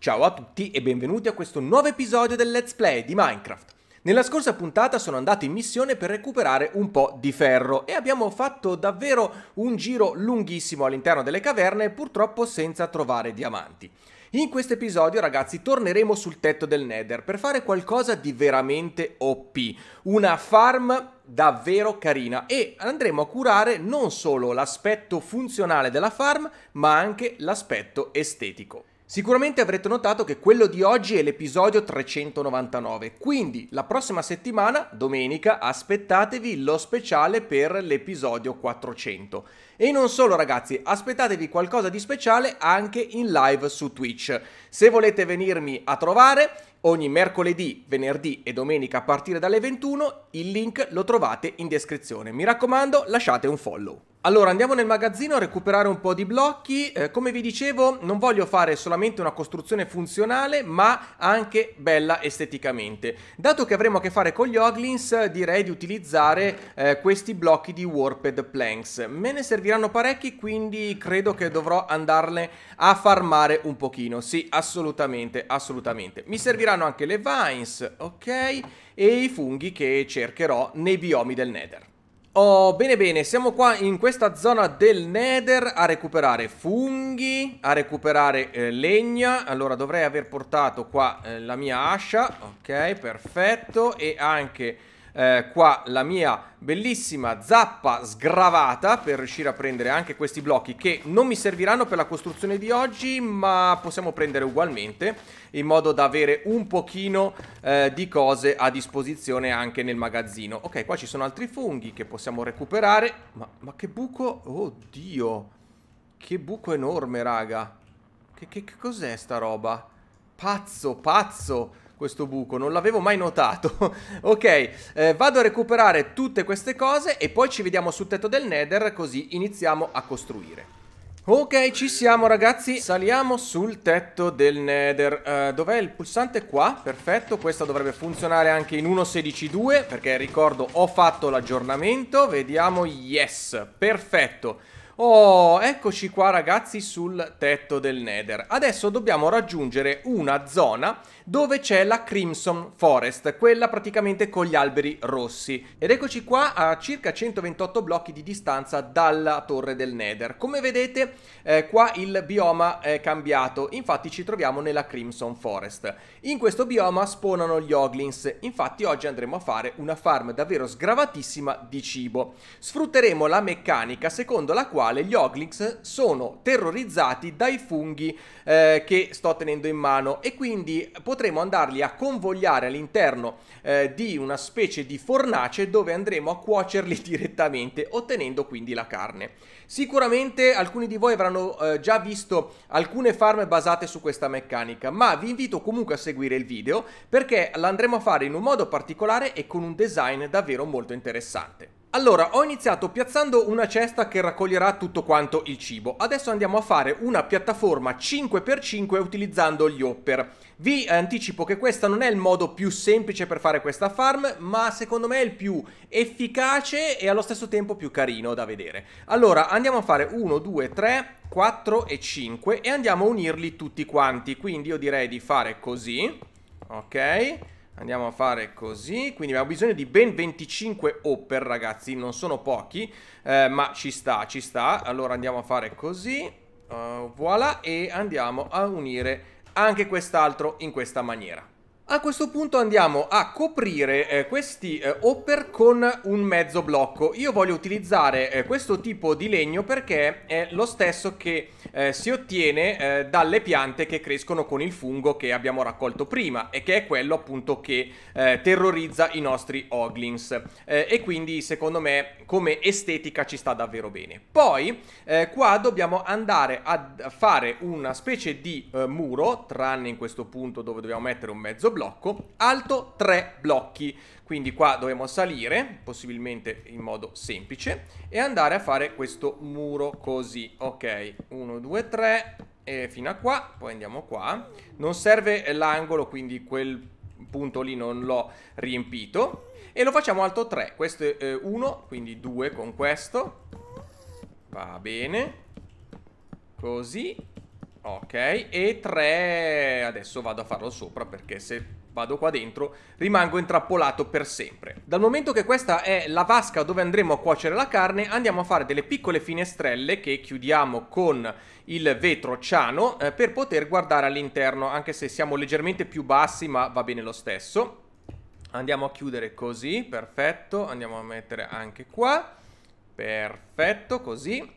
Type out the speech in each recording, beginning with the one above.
Ciao a tutti e benvenuti a questo nuovo episodio del Let's Play di Minecraft. Nella scorsa puntata sono andato in missione per recuperare un po' di ferro e abbiamo fatto davvero un giro lunghissimo all'interno delle caverne purtroppo senza trovare diamanti. In questo episodio ragazzi torneremo sul tetto del Nether per fare qualcosa di veramente OP, una farm davvero carina e andremo a curare non solo l'aspetto funzionale della farm ma anche l'aspetto estetico. Sicuramente avrete notato che quello di oggi è l'episodio 399, quindi la prossima settimana, domenica, aspettatevi lo speciale per l'episodio 400. E non solo ragazzi, aspettatevi qualcosa di speciale anche in live su Twitch. Se volete venirmi a trovare, ogni mercoledì, venerdì e domenica a partire dalle 21, il link lo trovate in descrizione. Mi raccomando, lasciate un follow. Allora andiamo nel magazzino a recuperare un po' di blocchi, eh, come vi dicevo non voglio fare solamente una costruzione funzionale ma anche bella esteticamente. Dato che avremo a che fare con gli Oglins direi di utilizzare eh, questi blocchi di Warped Planks, me ne serviranno parecchi quindi credo che dovrò andarle a farmare un pochino, sì assolutamente, assolutamente. Mi serviranno anche le vines, ok, e i funghi che cercherò nei biomi del Nether. Oh, bene bene, siamo qua in questa zona del Nether a recuperare funghi, a recuperare eh, legna. Allora dovrei aver portato qua eh, la mia ascia, ok, perfetto, e anche eh, qua la mia bellissima zappa sgravata per riuscire a prendere anche questi blocchi che non mi serviranno per la costruzione di oggi ma possiamo prendere ugualmente in modo da avere un pochino eh, di cose a disposizione anche nel magazzino. Ok, qua ci sono altri funghi che possiamo recuperare. Ma, ma che buco? Oddio! Che buco enorme, raga! Che, che, che cos'è sta roba? Pazzo, pazzo! questo buco, non l'avevo mai notato. ok, eh, vado a recuperare tutte queste cose e poi ci vediamo sul tetto del nether così iniziamo a costruire. Ok, ci siamo ragazzi, saliamo sul tetto del nether uh, Dov'è il pulsante? Qua, perfetto questo dovrebbe funzionare anche in 1.16.2 Perché ricordo ho fatto l'aggiornamento Vediamo, yes, perfetto Oh, eccoci qua ragazzi sul tetto del Nether. Adesso dobbiamo raggiungere una zona dove c'è la Crimson Forest, quella praticamente con gli alberi rossi. Ed eccoci qua a circa 128 blocchi di distanza dalla torre del Nether. Come vedete eh, qua il bioma è cambiato, infatti ci troviamo nella Crimson Forest. In questo bioma spawnano gli Oglins, infatti oggi andremo a fare una farm davvero sgravatissima di cibo. Sfrutteremo la meccanica secondo la quale quale gli Oglinks sono terrorizzati dai funghi eh, che sto tenendo in mano e quindi potremo andarli a convogliare all'interno eh, di una specie di fornace dove andremo a cuocerli direttamente ottenendo quindi la carne. Sicuramente alcuni di voi avranno eh, già visto alcune farm basate su questa meccanica ma vi invito comunque a seguire il video perché l'andremo a fare in un modo particolare e con un design davvero molto interessante. Allora, ho iniziato piazzando una cesta che raccoglierà tutto quanto il cibo. Adesso andiamo a fare una piattaforma 5x5 utilizzando gli hopper. Vi eh, anticipo che questo non è il modo più semplice per fare questa farm, ma secondo me è il più efficace e allo stesso tempo più carino da vedere. Allora, andiamo a fare 1, 2, 3, 4 e 5 e andiamo a unirli tutti quanti. Quindi io direi di fare così, ok? Andiamo a fare così, quindi abbiamo bisogno di ben 25 hopper ragazzi, non sono pochi, eh, ma ci sta, ci sta. Allora andiamo a fare così, uh, voilà, e andiamo a unire anche quest'altro in questa maniera. A questo punto andiamo a coprire eh, questi eh, hopper con un mezzo blocco. Io voglio utilizzare eh, questo tipo di legno perché è lo stesso che eh, si ottiene eh, dalle piante che crescono con il fungo che abbiamo raccolto prima e che è quello appunto che eh, terrorizza i nostri oglings e quindi secondo me come estetica ci sta davvero bene. Poi qua dobbiamo andare a fare una specie di muro, tranne in questo punto dove dobbiamo mettere un mezzo blocco blocco, alto 3 blocchi. Quindi qua dovremo salire, possibilmente in modo semplice, e andare a fare questo muro così. Ok, 1, 2, 3, e fino a qua, poi andiamo qua. Non serve l'angolo, quindi quel punto lì non l'ho riempito. E lo facciamo alto 3, questo è 1, eh, quindi 2 con questo. Va bene, così Ok, e 3 adesso vado a farlo sopra perché se vado qua dentro rimango intrappolato per sempre. Dal momento che questa è la vasca dove andremo a cuocere la carne andiamo a fare delle piccole finestrelle che chiudiamo con il vetro ciano eh, per poter guardare all'interno anche se siamo leggermente più bassi ma va bene lo stesso. Andiamo a chiudere così, perfetto, andiamo a mettere anche qua, perfetto, così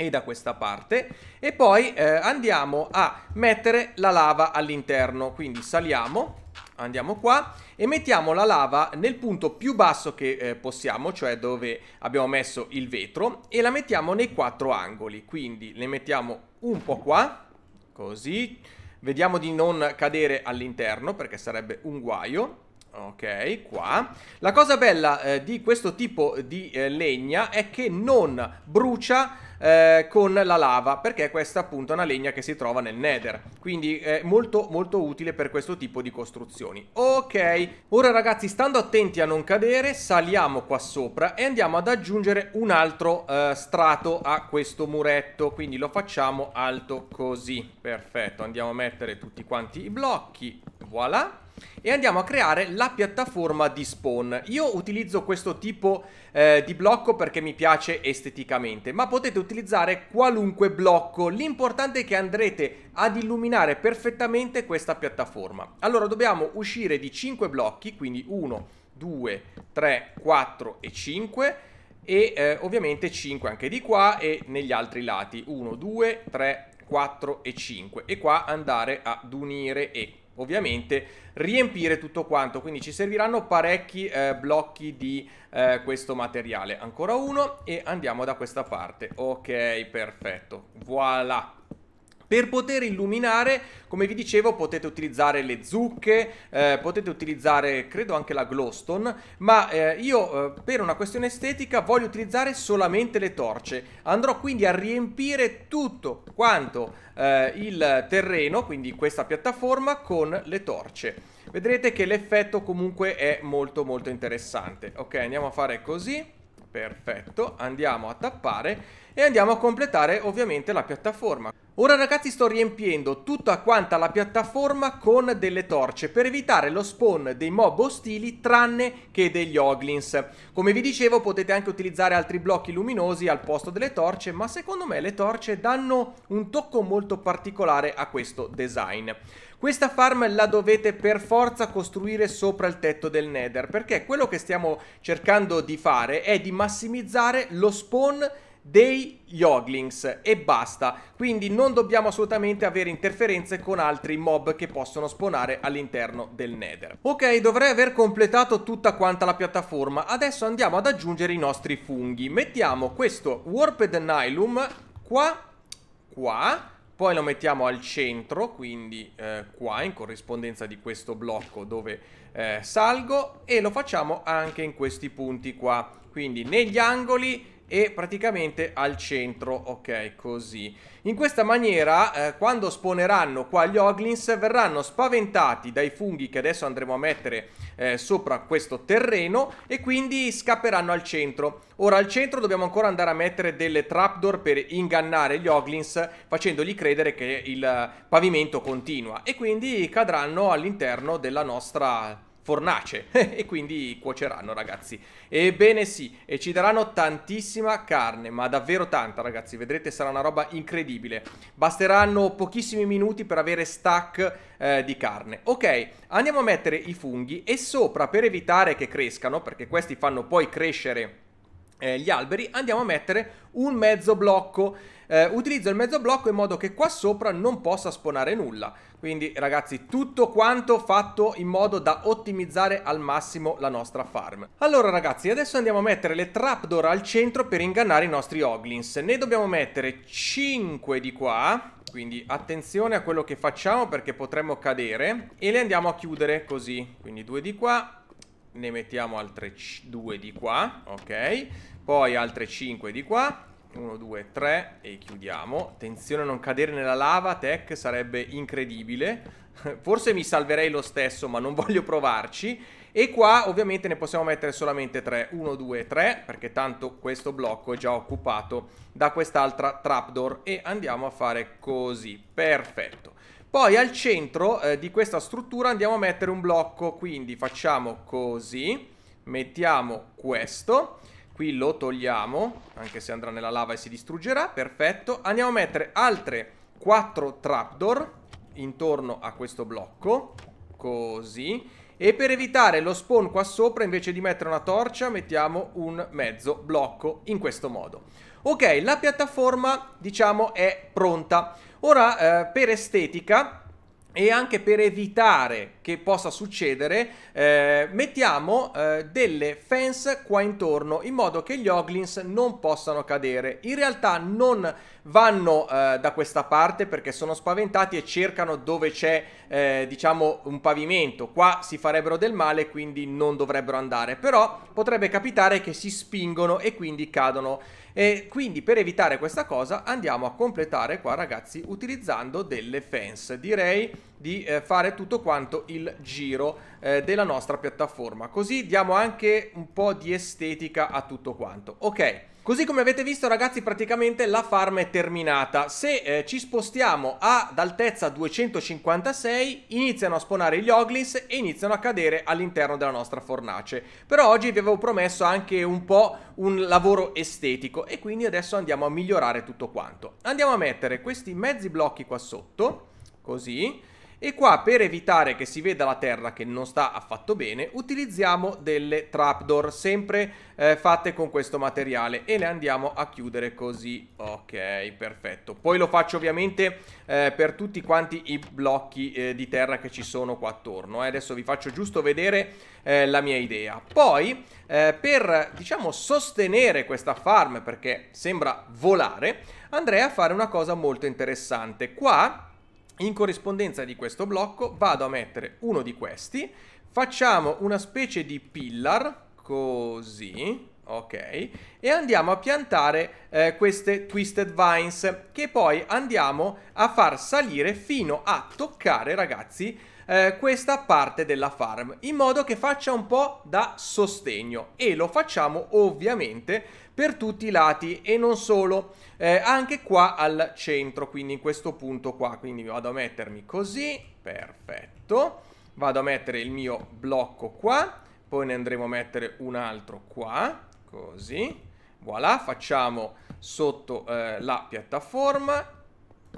e da questa parte e poi eh, andiamo a mettere la lava all'interno quindi saliamo andiamo qua e mettiamo la lava nel punto più basso che eh, possiamo cioè dove abbiamo messo il vetro e la mettiamo nei quattro angoli quindi le mettiamo un po' qua così vediamo di non cadere all'interno perché sarebbe un guaio Ok, qua. La cosa bella eh, di questo tipo di eh, legna è che non brucia eh, con la lava, perché questa appunto è una legna che si trova nel nether, quindi è molto molto utile per questo tipo di costruzioni. Ok, ora ragazzi stando attenti a non cadere, saliamo qua sopra e andiamo ad aggiungere un altro eh, strato a questo muretto, quindi lo facciamo alto così, perfetto, andiamo a mettere tutti quanti i blocchi, voilà e andiamo a creare la piattaforma di spawn. Io utilizzo questo tipo eh, di blocco perché mi piace esteticamente, ma potete utilizzare qualunque blocco. L'importante è che andrete ad illuminare perfettamente questa piattaforma. Allora dobbiamo uscire di 5 blocchi, quindi 1, 2, 3, 4 e 5 e eh, ovviamente 5 anche di qua e negli altri lati 1, 2, 3, 4 e 5 e qua andare ad unire e ovviamente riempire tutto quanto quindi ci serviranno parecchi eh, blocchi di eh, questo materiale ancora uno e andiamo da questa parte ok perfetto voilà per poter illuminare, come vi dicevo, potete utilizzare le zucche, eh, potete utilizzare credo anche la glowstone, ma eh, io eh, per una questione estetica voglio utilizzare solamente le torce. Andrò quindi a riempire tutto quanto eh, il terreno, quindi questa piattaforma, con le torce. Vedrete che l'effetto comunque è molto molto interessante. Ok, andiamo a fare così. Perfetto, andiamo a tappare e andiamo a completare ovviamente la piattaforma. Ora ragazzi sto riempiendo tutta quanta la piattaforma con delle torce per evitare lo spawn dei mob ostili tranne che degli oglins. Come vi dicevo potete anche utilizzare altri blocchi luminosi al posto delle torce ma secondo me le torce danno un tocco molto particolare a questo design. Questa farm la dovete per forza costruire sopra il tetto del nether perché quello che stiamo cercando di fare è di massimizzare lo spawn dei yoglings e basta quindi non dobbiamo assolutamente avere interferenze con altri mob che possono spawnare all'interno del nether ok dovrei aver completato tutta quanta la piattaforma adesso andiamo ad aggiungere i nostri funghi mettiamo questo warped nylum qua qua poi lo mettiamo al centro, quindi eh, qua in corrispondenza di questo blocco dove eh, salgo e lo facciamo anche in questi punti qua, quindi negli angoli e praticamente al centro, ok, così. In questa maniera, eh, quando sponeranno qua gli Oglins, verranno spaventati dai funghi che adesso andremo a mettere eh, sopra questo terreno e quindi scapperanno al centro. Ora al centro dobbiamo ancora andare a mettere delle trapdoor per ingannare gli Oglins facendogli credere che il pavimento continua e quindi cadranno all'interno della nostra fornace e quindi cuoceranno ragazzi. Ebbene sì, e ci daranno tantissima carne, ma davvero tanta ragazzi, vedrete sarà una roba incredibile. Basteranno pochissimi minuti per avere stack eh, di carne. Ok, andiamo a mettere i funghi e sopra per evitare che crescano, perché questi fanno poi crescere eh, gli alberi, andiamo a mettere un mezzo blocco. Eh, utilizzo il mezzo blocco in modo che qua sopra non possa spawnare nulla. Quindi ragazzi tutto quanto fatto in modo da ottimizzare al massimo la nostra farm. Allora ragazzi adesso andiamo a mettere le trapdoor al centro per ingannare i nostri oglins. Ne dobbiamo mettere 5 di qua. Quindi attenzione a quello che facciamo perché potremmo cadere. E le andiamo a chiudere così. Quindi 2 di qua. Ne mettiamo altre 2 di qua. Ok. Poi altre 5 di qua 1, 2, 3 e chiudiamo. Attenzione a non cadere nella lava, tech sarebbe incredibile. Forse mi salverei lo stesso, ma non voglio provarci. E qua ovviamente ne possiamo mettere solamente 3, 1, 2, 3, perché tanto questo blocco è già occupato da quest'altra trapdoor e andiamo a fare così, perfetto. Poi al centro eh, di questa struttura andiamo a mettere un blocco, quindi facciamo così, mettiamo questo Qui lo togliamo, anche se andrà nella lava e si distruggerà, perfetto. Andiamo a mettere altre 4 trapdoor intorno a questo blocco, così. E per evitare lo spawn qua sopra, invece di mettere una torcia, mettiamo un mezzo blocco in questo modo. Ok, la piattaforma, diciamo, è pronta. Ora, eh, per estetica e anche per evitare che possa succedere, eh, mettiamo eh, delle fence qua intorno in modo che gli oglins non possano cadere. In realtà non vanno eh, da questa parte perché sono spaventati e cercano dove c'è eh, diciamo un pavimento. Qua si farebbero del male quindi non dovrebbero andare, però potrebbe capitare che si spingono e quindi cadono. E quindi per evitare questa cosa andiamo a completare qua ragazzi utilizzando delle fence. Direi di eh, fare tutto quanto il giro eh, della nostra piattaforma. Così diamo anche un po' di estetica a tutto quanto. Ok. Così come avete visto ragazzi praticamente la farm è terminata, se eh, ci spostiamo ad altezza 256 iniziano a spawnare gli oglins e iniziano a cadere all'interno della nostra fornace, però oggi vi avevo promesso anche un po' un lavoro estetico e quindi adesso andiamo a migliorare tutto quanto. Andiamo a mettere questi mezzi blocchi qua sotto, così, e qua per evitare che si veda la terra che non sta affatto bene utilizziamo delle trapdoor sempre eh, fatte con questo materiale e le andiamo a chiudere così. Ok perfetto. Poi lo faccio ovviamente eh, per tutti quanti i blocchi eh, di terra che ci sono qua attorno. Eh. Adesso vi faccio giusto vedere eh, la mia idea. Poi eh, per diciamo sostenere questa farm perché sembra volare andrei a fare una cosa molto interessante. Qua in corrispondenza di questo blocco vado a mettere uno di questi, facciamo una specie di pillar, così, ok, e andiamo a piantare eh, queste twisted vines che poi andiamo a far salire fino a toccare, ragazzi, eh, questa parte della farm in modo che faccia un po' da sostegno e lo facciamo ovviamente per tutti i lati e non solo, eh, anche qua al centro, quindi in questo punto qua, quindi vado a mettermi così, perfetto, vado a mettere il mio blocco qua, poi ne andremo a mettere un altro qua, così, voilà, facciamo sotto eh, la piattaforma,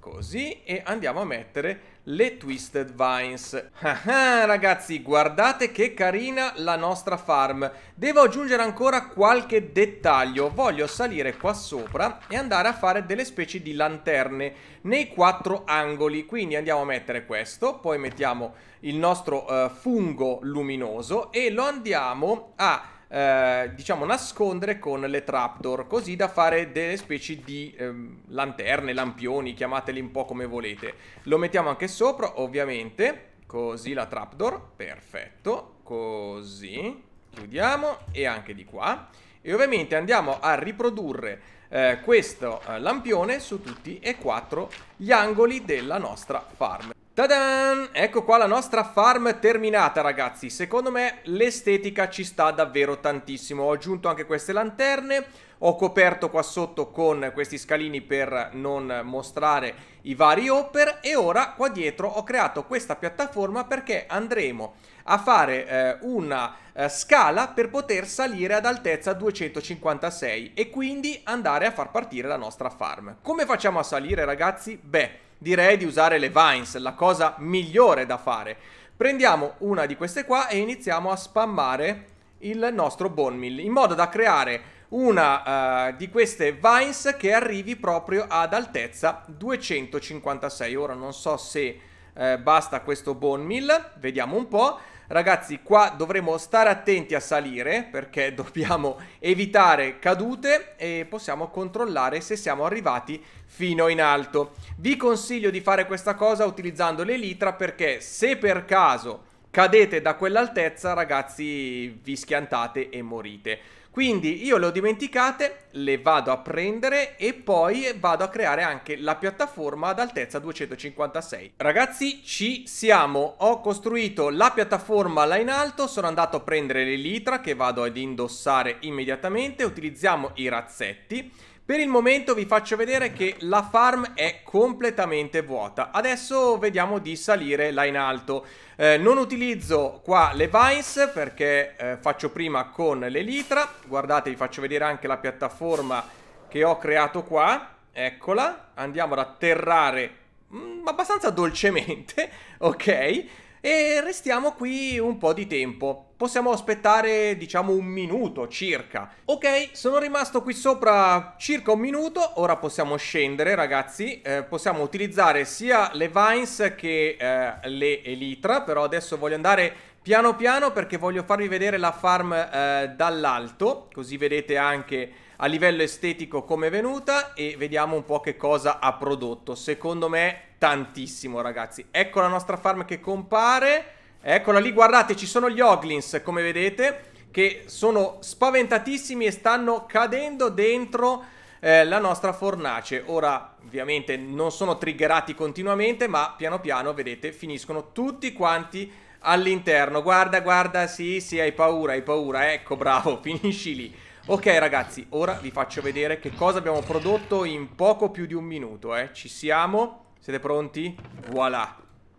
così, e andiamo a mettere le Twisted Vines. Ah, ah ragazzi, guardate che carina la nostra farm. Devo aggiungere ancora qualche dettaglio. Voglio salire qua sopra e andare a fare delle specie di lanterne nei quattro angoli. Quindi andiamo a mettere questo, poi mettiamo il nostro uh, fungo luminoso e lo andiamo a eh, diciamo nascondere con le trapdoor così da fare delle specie di ehm, lanterne, lampioni, chiamateli un po' come volete. Lo mettiamo anche sopra ovviamente, così la trapdoor, perfetto, così, chiudiamo e anche di qua e ovviamente andiamo a riprodurre eh, questo eh, lampione su tutti e quattro gli angoli della nostra farm. Tadan! Ecco qua la nostra farm terminata ragazzi, secondo me l'estetica ci sta davvero tantissimo, ho aggiunto anche queste lanterne, ho coperto qua sotto con questi scalini per non mostrare i vari hopper e ora qua dietro ho creato questa piattaforma perché andremo a fare eh, una eh, scala per poter salire ad altezza 256 e quindi andare a far partire la nostra farm. Come facciamo a salire ragazzi? Beh direi di usare le vines, la cosa migliore da fare. Prendiamo una di queste qua e iniziamo a spammare il nostro bone mill in modo da creare una uh, di queste vines che arrivi proprio ad altezza 256. Ora non so se eh, basta questo bone mill, vediamo un po'. Ragazzi, qua dovremo stare attenti a salire perché dobbiamo evitare cadute e possiamo controllare se siamo arrivati fino in alto. Vi consiglio di fare questa cosa utilizzando l'elitra perché se per caso cadete da quell'altezza, ragazzi, vi schiantate e morite. Quindi io le ho dimenticate, le vado a prendere e poi vado a creare anche la piattaforma ad altezza 256. Ragazzi, ci siamo. Ho costruito la piattaforma là in alto, sono andato a prendere le litra che vado ad indossare immediatamente, utilizziamo i razzetti. Per il momento vi faccio vedere che la farm è completamente vuota. Adesso vediamo di salire là in alto. Eh, non utilizzo qua le Vines perché eh, faccio prima con l'Elitra. Guardate, vi faccio vedere anche la piattaforma che ho creato qua. Eccola. Andiamo ad atterrare mh, mm, abbastanza dolcemente, ok? e restiamo qui un po' di tempo. Possiamo aspettare diciamo un minuto circa. Ok, sono rimasto qui sopra circa un minuto, ora possiamo scendere ragazzi. Eh, possiamo utilizzare sia le Vines che eh, le Elitra, però adesso voglio andare piano piano perché voglio farvi vedere la farm eh, dall'alto, così vedete anche a livello estetico come è venuta e vediamo un po' che cosa ha prodotto. Secondo me tantissimo ragazzi. Ecco la nostra farm che compare. Eccola lì, guardate, ci sono gli Oglins, come vedete, che sono spaventatissimi e stanno cadendo dentro eh, la nostra fornace. Ora, ovviamente, non sono triggerati continuamente, ma piano piano, vedete, finiscono tutti quanti all'interno. Guarda, guarda, sì, sì, hai paura, hai paura, ecco, bravo, finisci lì. Ok ragazzi, ora vi faccio vedere che cosa abbiamo prodotto in poco più di un minuto, eh. Ci siamo? Siete pronti? Voilà.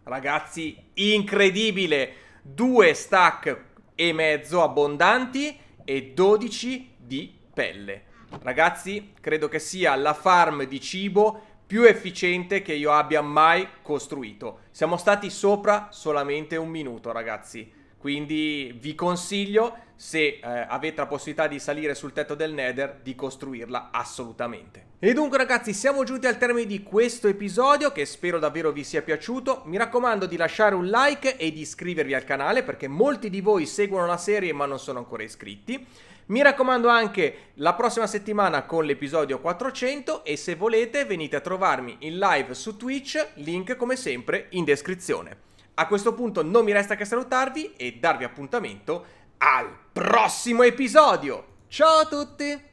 Ragazzi, incredibile! Due stack e mezzo abbondanti e 12 di pelle. Ragazzi, credo che sia la farm di cibo più efficiente che io abbia mai costruito. Siamo stati sopra solamente un minuto, ragazzi. Quindi vi consiglio se eh, avete la possibilità di salire sul tetto del Nether, di costruirla assolutamente. E dunque ragazzi, siamo giunti al termine di questo episodio che spero davvero vi sia piaciuto. Mi raccomando di lasciare un like e di iscrivervi al canale perché molti di voi seguono la serie ma non sono ancora iscritti. Mi raccomando anche la prossima settimana con l'episodio 400 e se volete venite a trovarmi in live su Twitch, link come sempre in descrizione. A questo punto non mi resta che salutarvi e darvi appuntamento al prossimo episodio. Ciao a tutti!